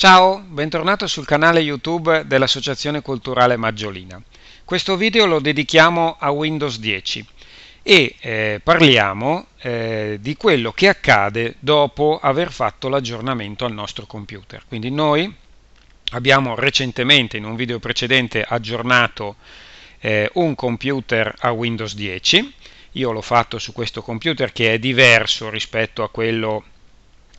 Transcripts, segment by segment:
Ciao, bentornato sul canale YouTube dell'Associazione Culturale Maggiolina. Questo video lo dedichiamo a Windows 10 e eh, parliamo eh, di quello che accade dopo aver fatto l'aggiornamento al nostro computer. Quindi noi abbiamo recentemente in un video precedente aggiornato eh, un computer a Windows 10. Io l'ho fatto su questo computer che è diverso rispetto a quello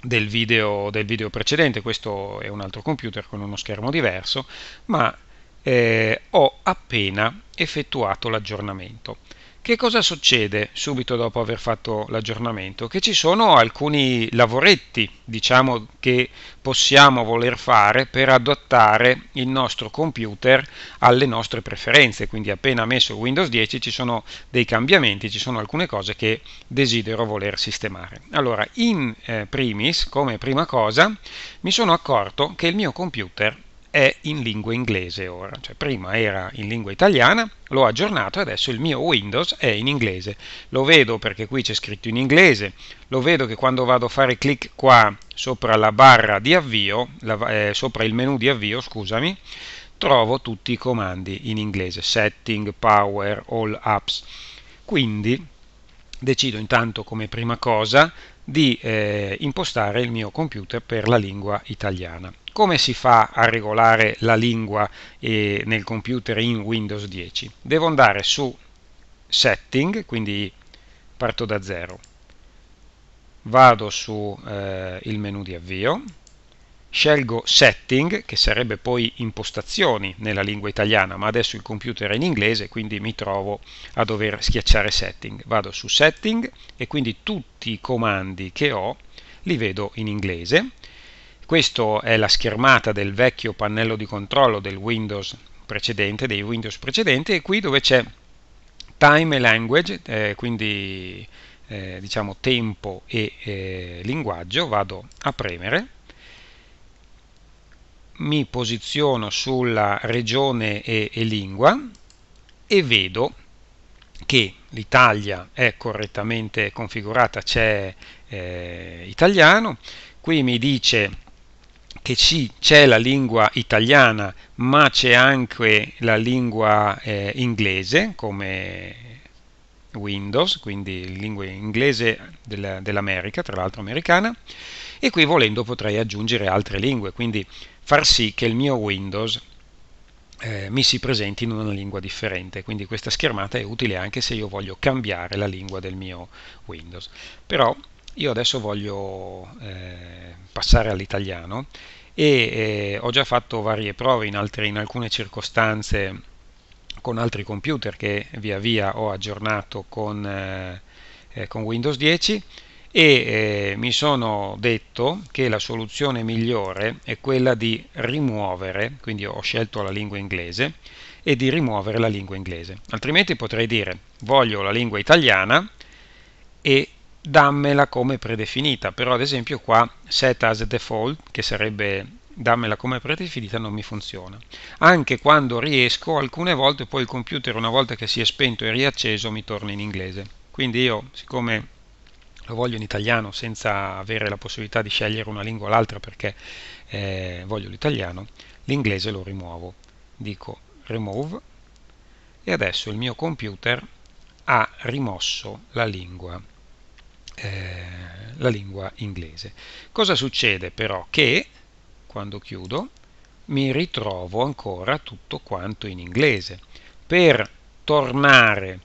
del video, del video precedente, questo è un altro computer con uno schermo diverso, ma eh, ho appena effettuato l'aggiornamento che cosa succede subito dopo aver fatto l'aggiornamento? Che ci sono alcuni lavoretti, diciamo, che possiamo voler fare per adattare il nostro computer alle nostre preferenze. Quindi appena messo Windows 10 ci sono dei cambiamenti, ci sono alcune cose che desidero voler sistemare. Allora, in eh, primis, come prima cosa, mi sono accorto che il mio computer è in lingua inglese ora, cioè prima era in lingua italiana, l'ho aggiornato e adesso il mio Windows è in inglese. Lo vedo perché qui c'è scritto in inglese, lo vedo che quando vado a fare clic qua sopra la barra di avvio, la, eh, sopra il menu di avvio, scusami, trovo tutti i comandi in inglese, setting, power, all apps. Quindi decido intanto come prima cosa di eh, impostare il mio computer per la lingua italiana come si fa a regolare la lingua eh, nel computer in Windows 10? Devo andare su Setting, quindi parto da zero. Vado su eh, il menu di avvio, scelgo Setting, che sarebbe poi impostazioni nella lingua italiana, ma adesso il computer è in inglese, quindi mi trovo a dover schiacciare Setting. Vado su Setting e quindi tutti i comandi che ho li vedo in inglese questa è la schermata del vecchio pannello di controllo del Windows precedente, dei Windows precedenti, e qui dove c'è time e language, eh, quindi eh, diciamo tempo e eh, linguaggio, vado a premere, mi posiziono sulla regione e, e lingua e vedo che l'Italia è correttamente configurata, c'è eh, italiano, qui mi dice che sì, c'è la lingua italiana, ma c'è anche la lingua eh, inglese come Windows, quindi lingua inglese del, dell'America, tra l'altro americana, e qui volendo potrei aggiungere altre lingue, quindi far sì che il mio Windows eh, mi si presenti in una lingua differente, quindi questa schermata è utile anche se io voglio cambiare la lingua del mio Windows. Però io adesso voglio eh, passare all'italiano e eh, ho già fatto varie prove in, altre, in, alcune circostanze con altri computer che via via ho aggiornato con, eh, eh con Windows 10 e eh, mi sono detto che la soluzione migliore è quella di rimuovere, quindi ho scelto la lingua inglese, e di rimuovere la lingua inglese. Altrimenti potrei dire voglio la lingua italiana e dammela come predefinita, però ad esempio qua set as default, che sarebbe dammela come predefinita, non mi funziona. Anche quando riesco, alcune volte poi il computer una volta che si è spento e riacceso mi torna in inglese. Quindi io, siccome lo voglio in italiano senza avere la possibilità di scegliere una lingua o l'altra perché eh, voglio l'italiano, l'inglese lo rimuovo. Dico remove e adesso il mio computer ha rimosso la lingua eh, la lingua inglese. Cosa succede però? Che quando chiudo mi ritrovo ancora tutto quanto in inglese. Per tornare,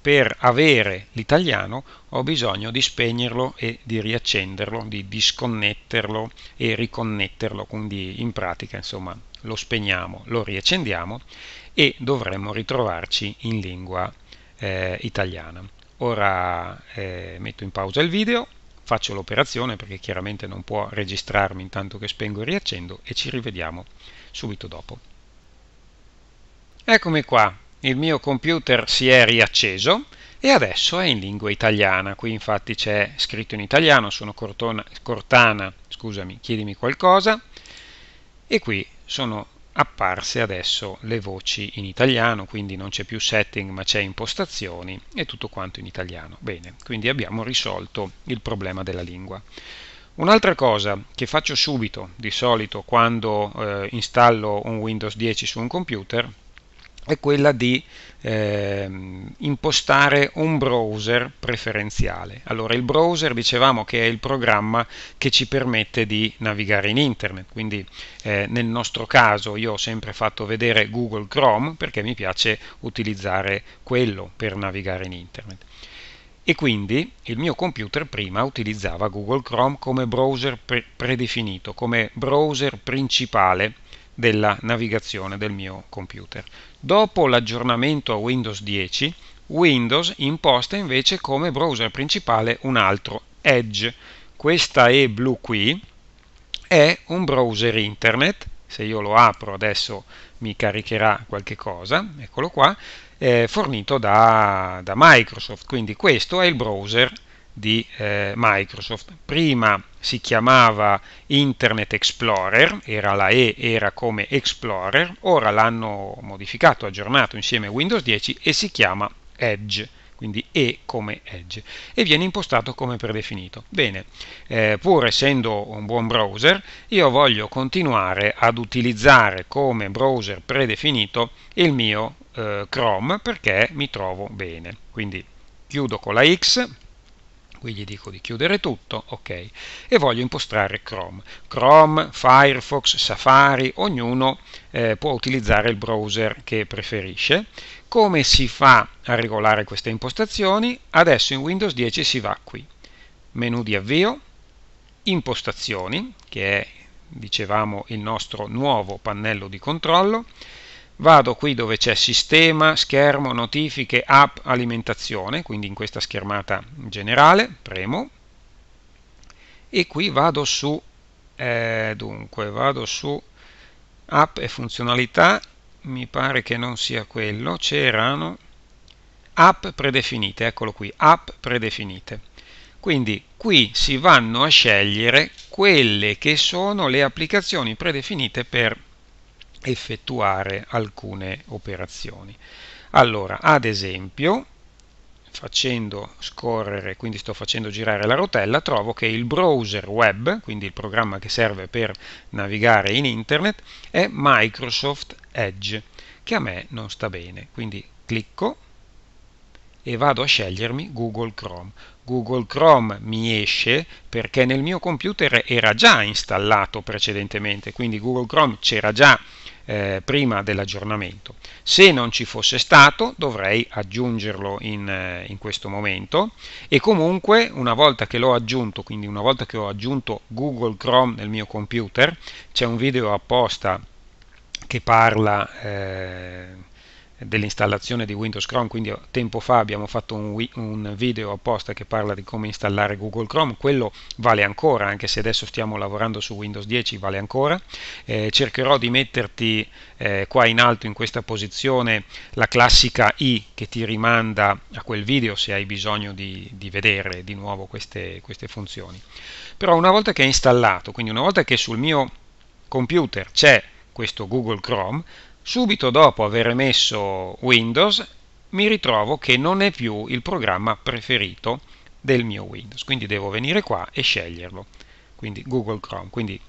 per avere l'italiano, ho bisogno di spegnerlo e di riaccenderlo, di disconnetterlo e riconnetterlo, quindi in pratica insomma lo spegniamo, lo riaccendiamo e dovremmo ritrovarci in lingua eh, italiana. Ora eh, metto in pausa il video, faccio l'operazione perché chiaramente non può registrarmi intanto che spengo e riaccendo e ci rivediamo subito dopo. Eccomi qua, il mio computer si è riacceso e adesso è in lingua italiana. Qui infatti c'è scritto in italiano, sono Cortona, Cortana, scusami, chiedimi qualcosa, e qui sono apparse adesso le voci in italiano, quindi non c'è più setting ma c'è impostazioni e tutto quanto in italiano. Bene, quindi abbiamo risolto il problema della lingua. Un'altra cosa che faccio subito, di solito, quando eh, installo un Windows 10 su un computer, è quella di eh, impostare un browser preferenziale. Allora il browser dicevamo che è il programma che ci permette di navigare in internet, quindi eh, nel nostro caso io ho sempre fatto vedere Google Chrome perché mi piace utilizzare quello per navigare in internet. E quindi il mio computer prima utilizzava Google Chrome come browser pre predefinito, come browser principale della navigazione del mio computer. Dopo l'aggiornamento a Windows 10, Windows imposta invece come browser principale un altro, Edge. Questa E blu qui è un browser internet, se io lo apro adesso mi caricherà qualche cosa, eccolo qua, eh, fornito da, da Microsoft, quindi questo è il browser internet di eh, Microsoft. Prima si chiamava Internet Explorer, era la E, era come Explorer, ora l'hanno modificato, aggiornato insieme a Windows 10 e si chiama Edge, quindi E come Edge, e viene impostato come predefinito. Bene, eh, pur essendo un buon browser, io voglio continuare ad utilizzare come browser predefinito il mio eh, Chrome perché mi trovo bene. Quindi chiudo con la X, qui gli dico di chiudere tutto, ok, e voglio impostare Chrome. Chrome, Firefox, Safari, ognuno eh, può utilizzare il browser che preferisce. Come si fa a regolare queste impostazioni? Adesso in Windows 10 si va qui, menu di avvio, impostazioni, che è dicevamo il nostro nuovo pannello di controllo, vado qui dove c'è sistema, schermo, notifiche, app, alimentazione, quindi in questa schermata generale, premo, e qui vado su, eh, dunque, vado su app e funzionalità, mi pare che non sia quello, c'erano app predefinite, eccolo qui, app predefinite. Quindi qui si vanno a scegliere quelle che sono le applicazioni predefinite per effettuare alcune operazioni. Allora, ad esempio, facendo scorrere, quindi sto facendo girare la rotella, trovo che il browser web, quindi il programma che serve per navigare in internet, è Microsoft Edge, che a me non sta bene. Quindi clicco e vado a scegliermi Google Chrome. Google Chrome mi esce perché nel mio computer era già installato precedentemente, quindi Google Chrome c'era già installato eh, prima dell'aggiornamento. Se non ci fosse stato dovrei aggiungerlo in, eh, in questo momento e comunque una volta che l'ho aggiunto, quindi una volta che ho aggiunto Google Chrome nel mio computer, c'è un video apposta che parla... Eh, dell'installazione di Windows Chrome, quindi tempo fa abbiamo fatto un, un, video apposta che parla di come installare Google Chrome, quello vale ancora, anche se adesso stiamo lavorando su Windows 10, vale ancora. Eh, cercherò di metterti eh, qua in alto in questa posizione la classica I che ti rimanda a quel video se hai bisogno di, di vedere di nuovo queste, queste funzioni. Però una volta che è installato, quindi una volta che sul mio computer c'è questo Google Chrome, Subito dopo aver messo Windows mi ritrovo che non è più il programma preferito del mio Windows, quindi devo venire qua e sceglierlo, quindi Google Chrome, quindi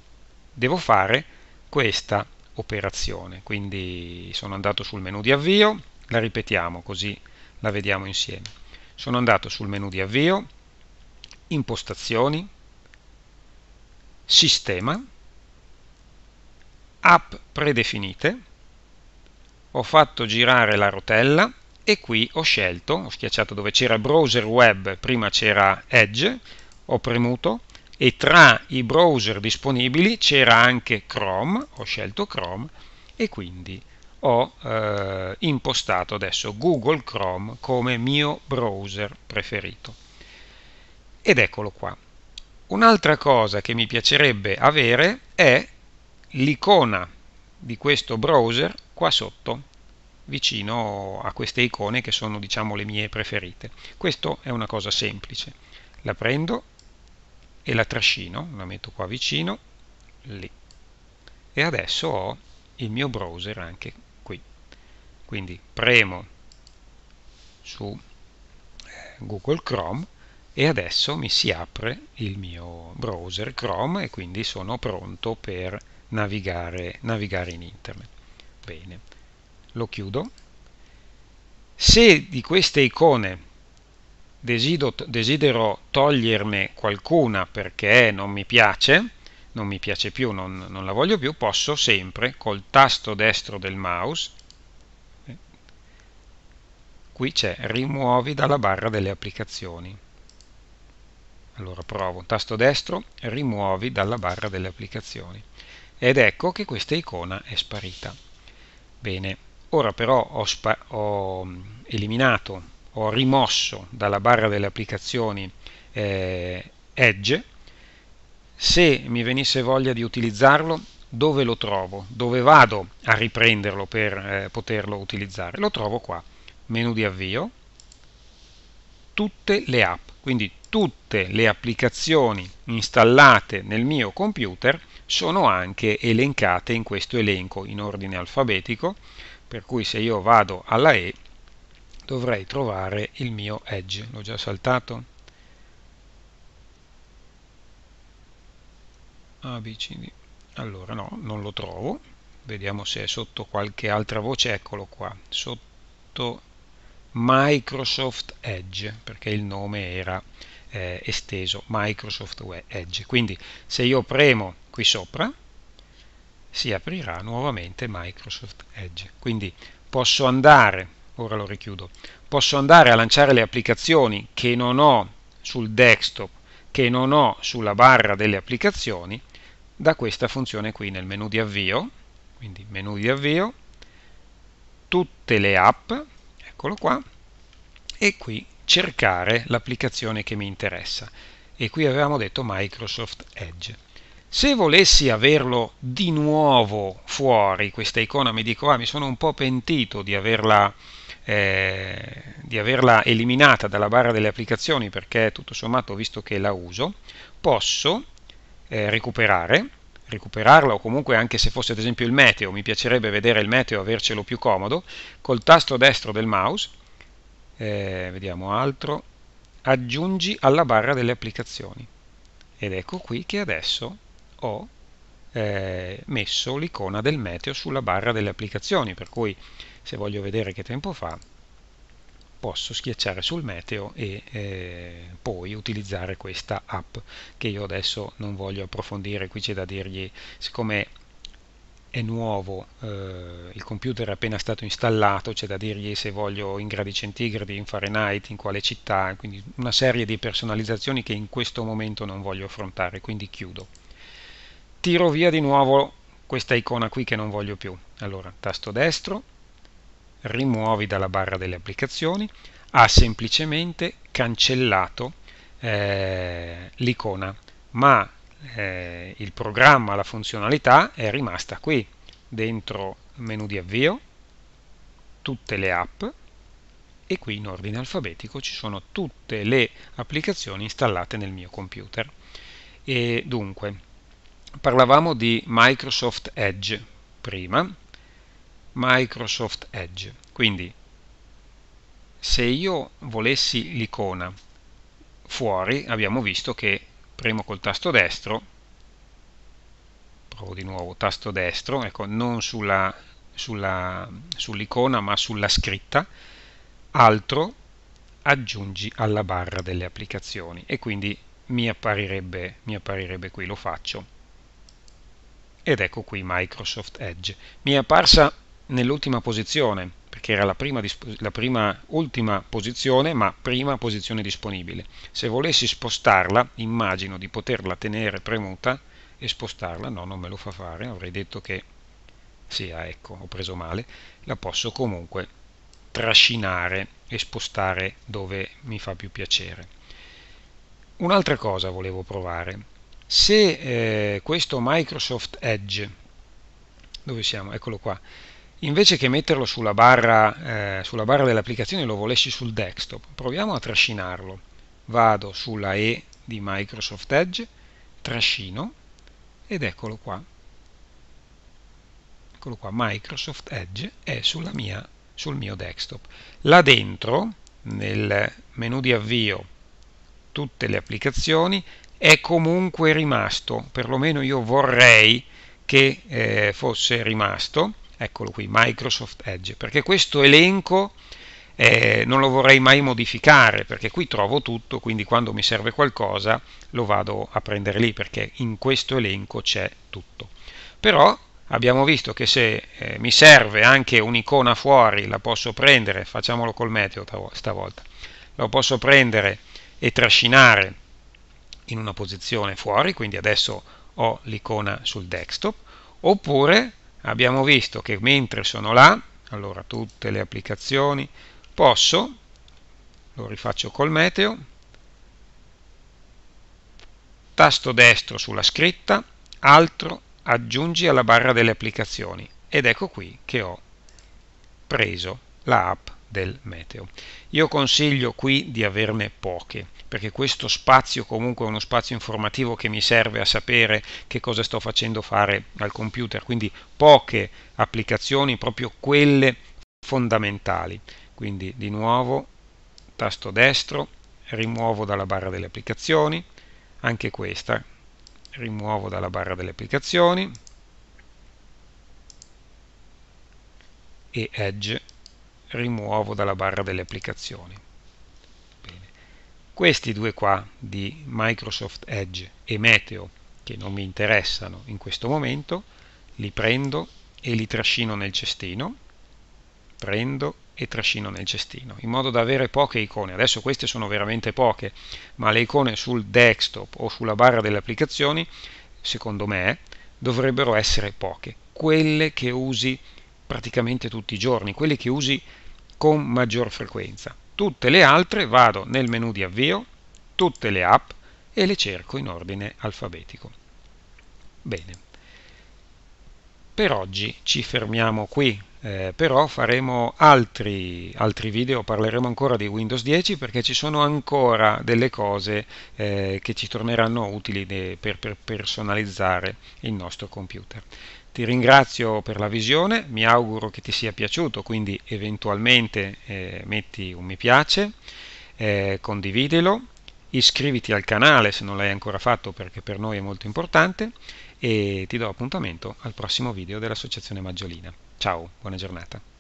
devo fare questa operazione, quindi sono andato sul menu di avvio, la ripetiamo così la vediamo insieme. Sono andato sul menu di avvio, impostazioni, sistema, app predefinite, ho fatto girare la rotella e qui ho scelto, ho schiacciato dove c'era browser web, prima c'era Edge, ho premuto e tra i browser disponibili c'era anche Chrome, ho scelto Chrome e quindi ho eh, impostato adesso Google Chrome come mio browser preferito. Ed eccolo qua. Un'altra cosa che mi piacerebbe avere è l'icona di questo browser qua sotto vicino a queste icone che sono diciamo le mie preferite questo è una cosa semplice la prendo e la trascino la metto qua vicino lì e adesso ho il mio browser anche qui quindi premo su eh, Google Chrome e adesso mi si apre il mio browser Chrome e quindi sono pronto per navigare, navigare in internet bene lo chiudo se di queste icone desidero, desidero toglierne qualcuna perché non mi piace non mi piace più, non, non la voglio più posso sempre col tasto destro del mouse eh, qui c'è rimuovi dalla barra delle applicazioni allora provo tasto destro rimuovi dalla barra delle applicazioni ed ecco che questa icona è sparita Bene, ora però ho, ho mm, eliminato, ho rimosso dalla barra delle applicazioni eh, Edge. Se mi venisse voglia di utilizzarlo, dove lo trovo? Dove vado a riprenderlo per eh, poterlo utilizzare? Lo trovo qua. Menu di avvio, tutte le app. Quindi tutte le applicazioni installate nel mio computer sono anche elencate in questo elenco in ordine alfabetico, per cui se io vado alla E dovrei trovare il mio Edge. L'ho già saltato? ABCD. Allora no, non lo trovo. Vediamo se è sotto qualche altra voce. Eccolo qua. Sotto Microsoft Edge perché il nome era eh, esteso Microsoft Edge quindi se io premo qui sopra si aprirà nuovamente Microsoft Edge quindi posso andare ora lo richiudo posso andare a lanciare le applicazioni che non ho sul desktop che non ho sulla barra delle applicazioni da questa funzione qui nel menu di avvio quindi menu di avvio tutte le app eccolo qua, e qui cercare l'applicazione che mi interessa. E qui avevamo detto Microsoft Edge. Se volessi averlo di nuovo fuori, questa icona mi dico, ah mi sono un po' pentito di averla, eh, di averla eliminata dalla barra delle applicazioni perché tutto sommato visto che la uso, posso eh, recuperare recuperarla o comunque anche se fosse ad esempio il meteo, mi piacerebbe vedere il meteo avercelo più comodo, col tasto destro del mouse, eh, vediamo altro, aggiungi alla barra delle applicazioni. Ed ecco qui che adesso ho eh, messo l'icona del meteo sulla barra delle applicazioni, per cui se voglio vedere che tempo fa posso schiacciare sul meteo e eh, poi utilizzare questa app che io adesso non voglio approfondire, qui c'è da dirgli, siccome è nuovo, eh, il computer è appena stato installato, c'è da dirgli se voglio in gradi centigradi, in Fahrenheit, in quale città, quindi una serie di personalizzazioni che in questo momento non voglio affrontare, quindi chiudo. Tiro via di nuovo questa icona qui che non voglio più. Allora, tasto destro, rimuovi dalla barra delle applicazioni, ha semplicemente cancellato eh, l'icona, ma eh, il programma, la funzionalità è rimasta qui, dentro menu di avvio, tutte le app, e qui in ordine alfabetico ci sono tutte le applicazioni installate nel mio computer. E dunque, parlavamo di Microsoft Edge prima, Microsoft Edge. Quindi se io volessi l'icona fuori, abbiamo visto che premo col tasto destro, provo di nuovo tasto destro, ecco, non sull'icona sull ma sulla scritta, altro aggiungi alla barra delle applicazioni e quindi mi apparirebbe, mi apparirebbe qui, lo faccio ed ecco qui Microsoft Edge. Mi è apparsa nell'ultima posizione, perché era la prima, la prima, ultima posizione, ma prima posizione disponibile. Se volessi spostarla, immagino di poterla tenere premuta e spostarla, no, non me lo fa fare, avrei detto che, sì, ecco, ho preso male, la posso comunque trascinare e spostare dove mi fa più piacere. Un'altra cosa volevo provare, se eh, questo Microsoft Edge, dove siamo? Eccolo qua invece che metterlo sulla barra, eh, barra dell'applicazione lo volessi sul desktop, proviamo a trascinarlo. Vado sulla E di Microsoft Edge, trascino ed eccolo qua. Eccolo qua, Microsoft Edge è mia, sul mio desktop. Là dentro, nel menu di avvio, tutte le applicazioni, è comunque rimasto, perlomeno io vorrei che eh, fosse rimasto, eccolo qui, Microsoft Edge, perché questo elenco eh, non lo vorrei mai modificare, perché qui trovo tutto, quindi quando mi serve qualcosa lo vado a prendere lì, perché in questo elenco c'è tutto. Però abbiamo visto che se eh, mi serve anche un'icona fuori, la posso prendere, facciamolo col meteo stavolta, la posso prendere e trascinare in una posizione fuori, quindi adesso ho l'icona sul desktop, oppure abbiamo visto che mentre sono là, allora tutte le applicazioni, posso, lo rifaccio col meteo, tasto destro sulla scritta, altro, aggiungi alla barra delle applicazioni ed ecco qui che ho preso la app del meteo. Io consiglio qui di averne poche, perché questo spazio comunque è uno spazio informativo che mi serve a sapere che cosa sto facendo fare al computer, quindi poche applicazioni, proprio quelle fondamentali. Quindi di nuovo tasto destro, rimuovo dalla barra delle applicazioni, anche questa rimuovo dalla barra delle applicazioni e Edge rimuovo dalla barra delle applicazioni. Questi due qua di Microsoft Edge e Meteo, che non mi interessano in questo momento, li prendo e li trascino nel cestino, prendo e trascino nel cestino, in modo da avere poche icone. Adesso queste sono veramente poche, ma le icone sul desktop o sulla barra delle applicazioni, secondo me, dovrebbero essere poche. Quelle che usi praticamente tutti i giorni, quelle che usi con maggior frequenza. Tutte le altre vado nel menu di avvio, tutte le app e le cerco in ordine alfabetico. Bene. Per oggi ci fermiamo qui, eh, però faremo altri, altri, video, parleremo ancora di Windows 10 perché ci sono ancora delle cose eh, che ci torneranno utili de, per, per personalizzare il nostro computer. Ti ringrazio per la visione, mi auguro che ti sia piaciuto, quindi eventualmente eh, metti un mi piace, eh, condividilo, iscriviti al canale se non l'hai ancora fatto perché per noi è molto importante e ti do appuntamento al prossimo video dell'Associazione Maggiolina. Ciao, buona giornata.